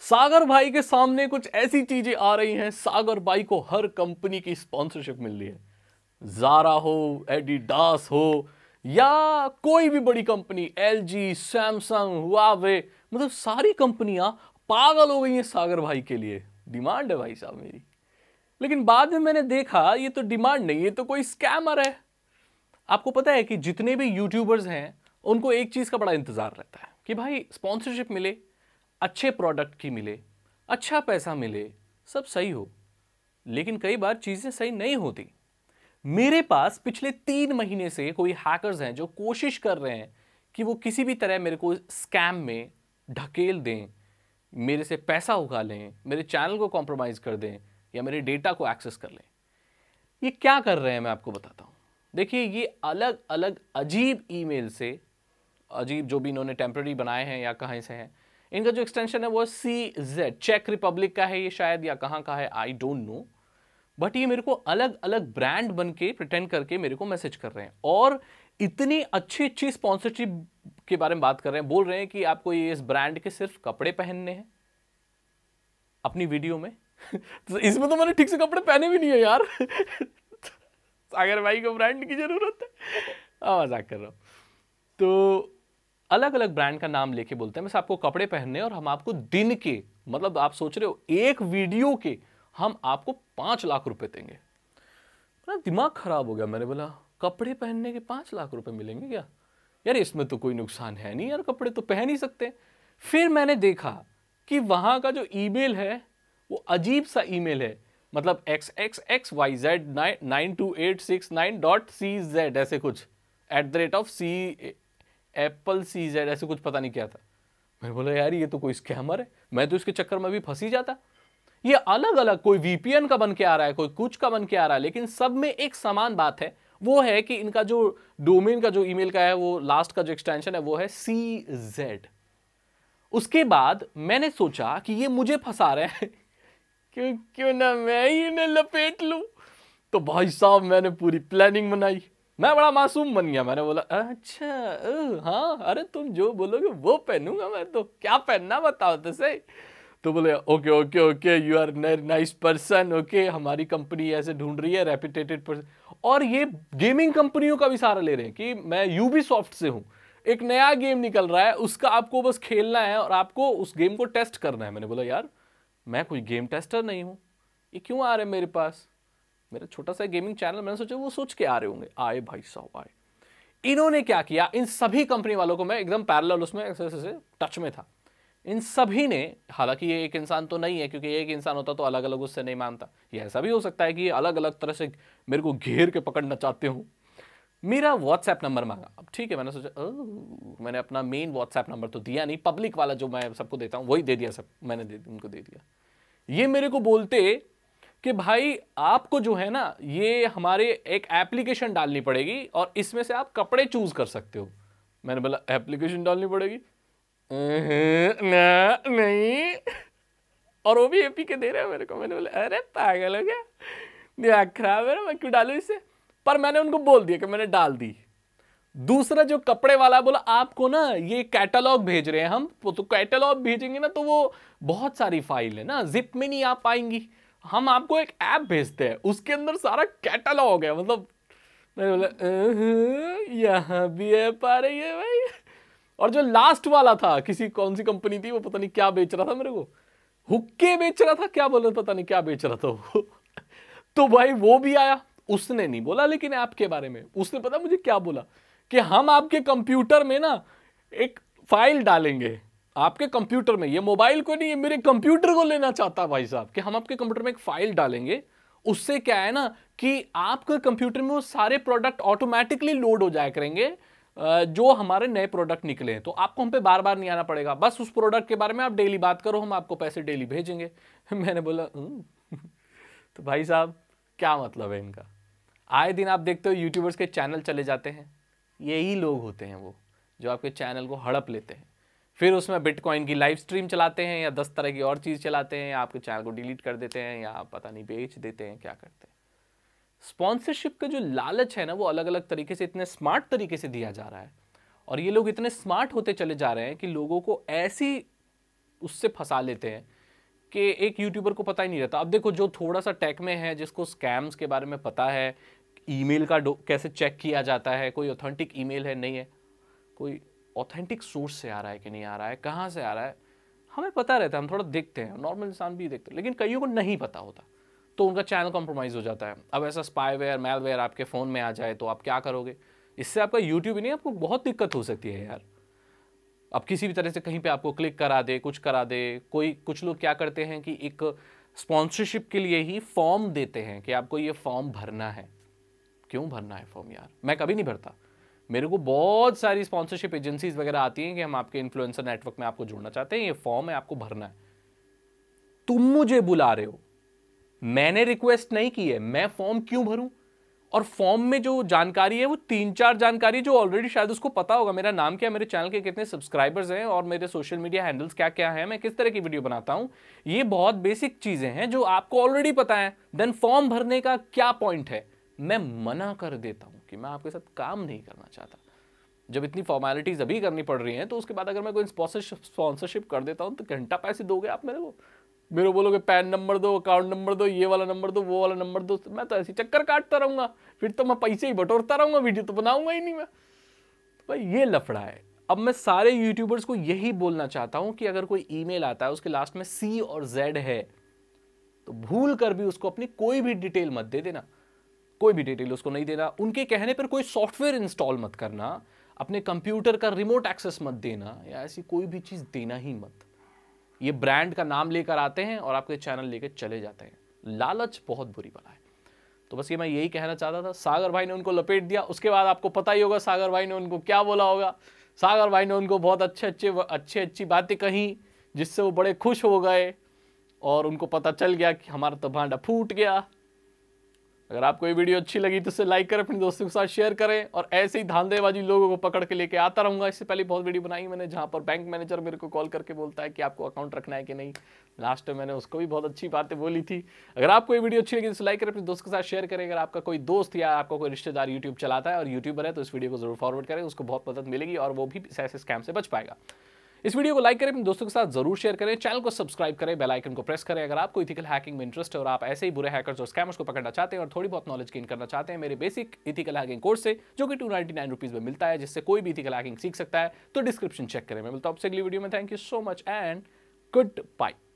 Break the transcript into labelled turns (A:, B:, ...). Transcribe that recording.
A: सागर भाई के सामने कुछ ऐसी चीजें आ रही हैं सागर भाई को हर कंपनी की स्पॉन्सरशिप मिल रही है जारा हो एडिडास हो या कोई भी बड़ी company L G Samsung Huawei मतलब सारी कंपनियां पागल हो गई हैं सागर भाई के लिए डिमांड है भाई साहब मेरी लेकिन बाद में मैंने देखा ये तो डिमांड नहीं ये तो कोई स्कैमर है आपको पता है कि जितने भी यूट्यूबर्स हैं उनको एक चीज़ का बड़ा इंतज़ार रहता है कि भाई स्पॉन्सरशिप मिले अच्छे प्रोडक्ट की मिले अच्छा पैसा मिले सब सही हो लेकिन कई बार चीज़ें सही नहीं होती मेरे पास पिछले तीन महीने से कोई हैकर्स हैं जो कोशिश कर रहे हैं कि वो किसी भी तरह मेरे को स्कैम में ढकेल दें मेरे से पैसा उगा लें मेरे चैनल को कॉम्प्रोमाइज़ कर दें या मेरे डेटा को एक्सेस कर लें ये क्या कर रहे हैं मैं आपको बताता हूँ देखिए ये अलग अलग अजीब ईमेल से अजीब जो भी इन्होंने टेम्प्रेरी बनाए हैं या कहाँ से हैं इनका जो एक्सटेंशन है वो सी जेड चेक रिपब्लिक का है ये शायद या कहाँ का है आई डोंट नो बट ये मेरे को अलग अलग ब्रांड बन के प्रटेंड करके मेरे को मैसेज कर रहे हैं और इतनी अच्छी अच्छी स्पॉन्सरशिप के बारे में बात कर रहे हैं बोल रहे हैं कि आपको ये इस ब्रांड के सिर्फ कपड़े पहनने हैं अपनी वीडियो में तो इसमें तो मैंने ठीक से कपड़े पहने भी नहीं है यार सागर भाई को ब्रांड की ज़रूरत है मजाक कर रहा हूँ तो अलग अलग ब्रांड का नाम लेके बोलते हैं बस आपको कपड़े पहनने और हम आपको दिन के मतलब आप सोच रहे हो एक वीडियो के हम आपको पांच लाख रुपए देंगे मेरा दिमाग खराब हो गया मैंने बोला कपड़े पहनने के पांच लाख रुपए मिलेंगे क्या यार इसमें तो कोई नुकसान है नहीं यार कपड़े तो पहन ही सकते फिर मैंने देखा कि वहां का जो ईमेल है वो अजीब सा ईमेल है मतलब X X X Y Z nine nine two eight six nine dot C Z ऐसे कुछ at the rate of C apple C Z ऐसे कुछ पता नहीं क्या था मैंने बोला यार ये तो कोई स्कैमर है मैं तो इसके चक्कर में भी फंस ही जाता ये अलग अलग कोई वीपीएन का बन के आ रहा है कोई कुछ का बन के आ रहा है लेकिन सब में एक समान बात है वो है कि इनका जो डोमेन का जो ईमेल का है वो लास्ट का जो एक्सटेंशन है वो है सी जेड उसके बाद मैंने सोचा कि ये मुझे फंसा रहे हैं क्यों क्यों ना मैं ही इन्हें लपेट लूँ तो भाई साहब मैंने पूरी प्लानिंग बनाई मैं बड़ा मासूम बन गया मैंने बोला अच्छा हाँ अरे तुम जो बोलोगे वो पहनूंगा मैं तो क्या पहनना बताओ तो सही तो बोले okay okay okay you are nice person okay हमारी कंपनी ऐसे ढूंढ रही है रेपिटेटेड पर्सन और ये गेमिंग कंपनियों का भी सहारा ले रहे हैं कि मैं यूबी सॉफ्ट से हूँ एक नया गेम निकल रहा है उसका आपको बस खेलना है और आपको उस गेम को टेस्ट करना है मैंने बोला यार मैं कोई गेम टेस्टर नहीं हूँ ये क्यों आ रहे मेरे पास मेरा छोटा सा गेमिंग चैनल मैंने सोचा वो सोच के आ रहे होंगे आए भाई साहब आए इन्होंने क्या किया इन सभी कंपनी वालों को मैं एकदम पैरल उसमें टच में था इन सभी ने हालांकि ये एक इंसान तो नहीं है क्योंकि एक इंसान होता तो अलग अलग उससे नहीं मानता ये ऐसा भी हो सकता है कि अलग अलग तरह से मेरे को घेर के पकड़ना चाहते हो मेरा व्हाट्सएप नंबर मांगा अब ठीक है मैंने सोचा मैंने अपना मेन व्हाट्सएप नंबर तो दिया नहीं पब्लिक वाला जो मैं सबको देता हूँ वही दे दिया सब मैंने दे, उनको दे दिया ये मेरे को बोलते कि भाई आपको जो है ना ये हमारे एक एप्लीकेशन डालनी पड़ेगी और इसमें से आप कपड़े चूज कर सकते हो मैंने बोला एप्लीकेशन डालनी पड़ेगी ना नहीं और वो भी एपी के दे रहे हैं मेरे को मैंने बोला अरे पागल हो गया दिमाग खराब है ना मैं क्यों डालू इसे पर मैंने उनको बोल दिया कि मैंने डाल दी दूसरा जो कपड़े वाला बोला आपको ना ये कैटलॉग भेज रहे हैं हम तो कैटलॉग भेजेंगे ना तो वो बहुत सारी फाइल है ना जिप में नहीं आ पाएंगी हम आपको एक ऐप भेजते हैं उसके अंदर सारा कैटलॉग है मतलब मैंने बोला यहाँ भी ऐप आ रही है भाई और जो लास्ट वाला था किसी कौन सी कंपनी थी वो पता नहीं क्या बेच रहा था मेरे को हुक्के बेच रहा था क्या बोल रहे पता नहीं क्या बेच रहा था वो तो भाई वो भी आया उसने नहीं बोला लेकिन ऐप के बारे में उसने पता मुझे क्या बोला कि हम आपके कंप्यूटर में ना एक फाइल डालेंगे आपके कंप्यूटर में ये मोबाइल को नहीं मेरे कंप्यूटर को लेना चाहता भाई साहब कि हम आपके कंप्यूटर में एक फाइल डालेंगे उससे क्या है ना कि आपके कंप्यूटर में वो सारे प्रोडक्ट ऑटोमेटिकली लोड हो जाए करेंगे जो हमारे नए प्रोडक्ट निकले हैं तो आपको हम पे बार बार नहीं आना पड़ेगा बस उस प्रोडक्ट के बारे में आप डेली बात करो हम आपको पैसे डेली भेजेंगे मैंने बोला हम्म। तो भाई साहब क्या मतलब है इनका आए दिन आप देखते हो यूट्यूबर्स के चैनल चले जाते हैं यही लोग होते हैं वो जो आपके चैनल को हड़प लेते हैं फिर उसमें बिटकॉइन की लाइव स्ट्रीम चलाते हैं या दस तरह की और चीज़ चलाते हैं या आपके चैनल को डिलीट कर देते हैं या पता नहीं बेच देते हैं क्या करते हैं स्पॉन्सरशिप का जो लालच है ना वो अलग अलग तरीके से इतने स्मार्ट तरीके से दिया जा रहा है और ये लोग इतने स्मार्ट होते चले जा रहे हैं कि लोगों को ऐसी उससे फंसा लेते हैं कि एक यूट्यूबर को पता ही नहीं रहता अब देखो जो थोड़ा सा टेक में है जिसको स्कैम्स के बारे में पता है ईमेल का कैसे चेक किया जाता है कोई ऑथेंटिक ईमेल है नहीं है कोई ऑथेंटिक सोर्स से आ रहा है कि नहीं आ रहा है कहाँ से आ रहा है हमें पता रहता है हम थोड़ा देखते हैं नॉर्मल इंसान भी देखते हैं लेकिन कईयों को नहीं पता होता तो उनका चैनल कॉम्प्रोमाइज़ हो जाता है अब ऐसा स्पाईवेयर मेलवेयर आपके फ़ोन में आ जाए तो आप क्या करोगे इससे आपका यूट्यूब ही नहीं आपको बहुत दिक्कत हो सकती है यार अब किसी भी तरह से कहीं पे आपको क्लिक करा दे कुछ करा दे कोई कुछ लोग क्या करते हैं कि एक स्पॉन्सरशिप के लिए ही फॉर्म देते हैं कि आपको ये फॉर्म भरना है क्यों भरना है फॉर्म यार मैं कभी नहीं भरता मेरे को बहुत सारी स्पॉन्सरशिप एजेंसीज वगैरह आती हैं कि हम आपके इन्फ्लुएंसर नेटवर्क में आपको जोड़ना चाहते हैं ये फॉर्म है आपको भरना है तुम मुझे बुला रहे हो मैंने रिक्वेस्ट नहीं की है मैं फॉर्म क्यों भरूं और फॉर्म में जो जानकारी है वो तीन चार जानकारी जो ऑलरेडी शायद उसको पता होगा मेरा नाम क्या मेरे चैनल के कितने सब्सक्राइबर्स हैं और मेरे सोशल मीडिया हैंडल्स क्या क्या हैं मैं किस तरह की वीडियो बनाता हूं ये बहुत बेसिक चीज़ें हैं जो आपको ऑलरेडी पता है देन फॉर्म भरने का क्या पॉइंट है मैं मना कर देता हूँ कि मैं आपके साथ काम नहीं करना चाहता जब इतनी फॉर्मेलिटीज़ अभी करनी पड़ रही हैं तो उसके बाद अगर मैं कोई स्पॉन्सरशिप कर देता हूँ तो घंटा पैसे दोगे आप मेरे को मेरे बोलोगे पैन नंबर दो अकाउंट नंबर दो ये वाला नंबर दो वो वाला नंबर दो मैं तो ऐसे चक्कर काटता रहूंगा फिर तो मैं पैसे ही बटोरता रहूंगा वीडियो तो बनाऊंगा ही नहीं मैं तो भाई ये लफड़ा है अब मैं सारे यूट्यूबर्स को यही बोलना चाहता हूँ कि अगर कोई ई आता है उसके लास्ट में सी और जेड है तो भूल कर भी उसको अपनी कोई भी डिटेल मत दे देना कोई भी डिटेल उसको नहीं देना उनके कहने पर कोई सॉफ्टवेयर इंस्टॉल मत करना अपने कंप्यूटर का रिमोट एक्सेस मत देना या ऐसी कोई भी चीज़ देना ही मत ये ब्रांड का नाम लेकर आते हैं और आपके चैनल लेकर चले जाते हैं लालच बहुत बुरी बला है तो बस ये मैं यही कहना चाहता था सागर भाई ने उनको लपेट दिया उसके बाद आपको पता ही होगा सागर भाई ने उनको क्या बोला होगा सागर भाई ने उनको बहुत अच्छे अच्छे अच्छी अच्छी बातें कही जिससे वो बड़े खुश हो गए और उनको पता चल गया कि हमारा तो भांडा फूट गया अगर आपको ये वीडियो अच्छी लगी तो इसे लाइक करें अपने दोस्तों के साथ शेयर करें और ऐसे ही धांधेबाजी लोगों को पकड़ के लेके आता रहूंगा इससे पहले बहुत वीडियो बनाई मैंने जहाँ पर बैंक मैनेजर मेरे को कॉल करके बोलता है कि आपको अकाउंट रखना है कि नहीं लास्ट में मैंने उसको भी बहुत अच्छी बातें बोली थी अगर आपको ये वीडियो अच्छी लगी तो लाइक करें अपने दोस्तों के साथ शेयर करें अगर आपका कोई दोस्त या आपका कोई रिश्तेदार यूट्यूब चलाता है और यूट्यूबर है तो इस वीडियो को जरूर फॉरवर्ड करें उसको बहुत मदद मिलेगी और वो भी ऐसे स्कैम से बच पाएगा इस वीडियो को लाइक करें अपने दोस्तों के साथ जरूर शेयर करें चैनल को सब्सक्राइब करें बेल आइकन को प्रेस करें अगर आपको इथिकल हैकिंग में इंटरेस्ट है और आप ऐसे ही बुरे हैकर्स और स्कैमर्स को पकड़ना चाहते हैं और थोड़ी बहुत नॉलेज गेन करना चाहते हैं मेरे बेसिक इथिकल हैकिंग कोर्स से जो कि टू नाइनटी नाइन में मिलता है जिससे कोई भी इथिकल हैकिंग सीख सकता है तो डिस्क्रिप्शन चेक करें मैं मिलता हूँ आपसे अगली वीडियो में thank you so much and good by